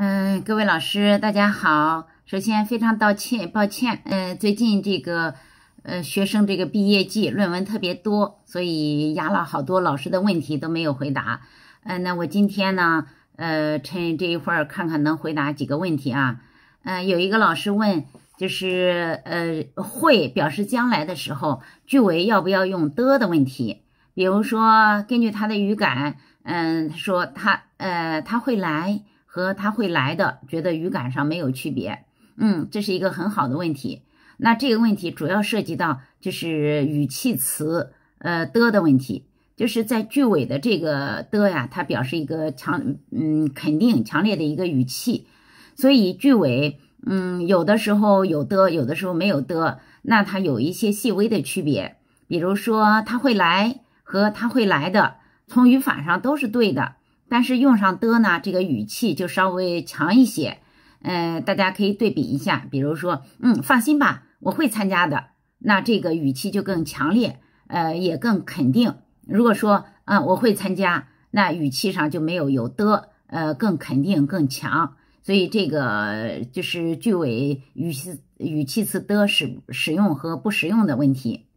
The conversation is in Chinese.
嗯，各位老师，大家好。首先非常道歉，抱歉。嗯，最近这个呃，学生这个毕业季论文特别多，所以压了好多老师的问题都没有回答。嗯，那我今天呢，呃，趁这一会儿看看能回答几个问题啊。嗯，有一个老师问，就是呃，会表示将来的时候，句尾要不要用的的问题。比如说，根据他的语感，嗯，说他呃，他会来。和他会来的，觉得语感上没有区别。嗯，这是一个很好的问题。那这个问题主要涉及到就是语气词，呃的的问题，就是在句尾的这个的呀，它表示一个强嗯肯定强烈的一个语气。所以句尾嗯有的时候有的有的时候没有的，那它有一些细微的区别。比如说他会来和他会来的，从语法上都是对的。但是用上的呢，这个语气就稍微强一些。嗯，大家可以对比一下，比如说，嗯，放心吧，我会参加的。那这个语气就更强烈，呃，也更肯定。如果说，嗯，我会参加，那语气上就没有有的，呃，更肯定更强。所以这个就是句尾语气语气词的使使用和不使用的问题。